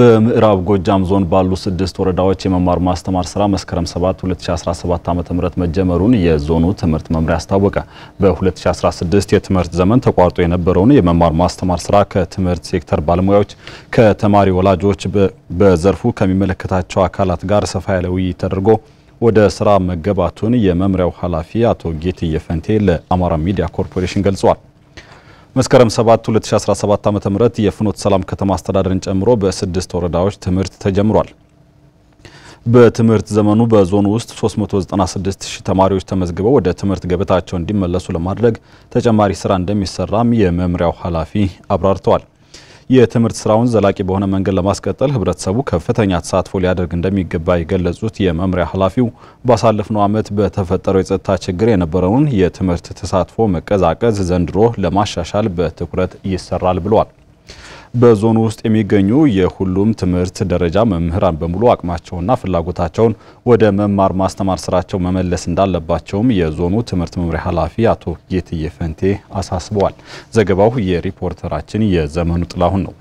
በምዕራብ ጎጃም ዞን ባሉ ስድስት ወረዳዎች የመማር ማስተማር ስራ መስከረም 7 2017 ዓ.ም መጀመሩን የዞኑ ትምህርት መምሪያ አስታወቀ። በ2016 የትምህርት ዘመን ተቋርጦ የነበረውን የመማር ማስተማር ስራ ከትምህርት ሴክተር ባለሙያዎች፣ ከተማሪ ወላጆች፣ በዘርፉ ከሚመለከታቸው አካላት ጋር ሰፋ ያለ ውይይት ተደርጎ ወደ ስራ መገባቱን የመምሪያው ኃላፊ አቶ ጌትዬ ፈንቴ ለአማራ ሚዲያ ኮርፖሬሽን ገልጸዋል። መስከረም 7 2017 ዓ.ም ምረት የፍኖት ሰላም ከተማ አስተዳደርን ጨምሮ በስድስት ወረዳዎች ትምህርት ተጀምሯል። በትምህርት ዘመኑ በዞኑ ውስጥ 396 ሺህ ተማሪዎች ተመዝግበው ወደ ትምህርት ገበታቸው እንዲመለሱ ለማድረግ ተጨማሪ ስራ እንደሚሰራም የመምሪያው ኃላፊ አብራርተዋል። የትምህርት ስራውን ዘላቂ በሆነ መንገድ ለማስቀጠል ህብረተሰቡ ከፍተኛ ተሳትፎ ሊያደርግ እንደሚገባ የገለጹት የመምሪያ ኃላፊው ባሳለፍነው ዓመት በተፈጠረው የጸጥታ ችግር የነበረውን የትምህርት ተሳትፎ መቀዛቀዝ ዘንድሮ ለማሻሻል በትኩረት ይሰራል ብሏል። በዞኑ ውስጥ የሚገኙ የሁሉም ትምህርት ደረጃ መምህራን በሙሉ አቅማቸውና ፍላጎታቸውን ወደ መማር ማስተማር ስራቸው መመለስ እንዳለባቸውም የዞኑ ትምህርት መምሪያ ኃላፊ አቶ ጌትዬ ፈንቴ አሳስበዋል። ዘገባው የሪፖርተራችን የዘመኑ ጥላሁን ነው።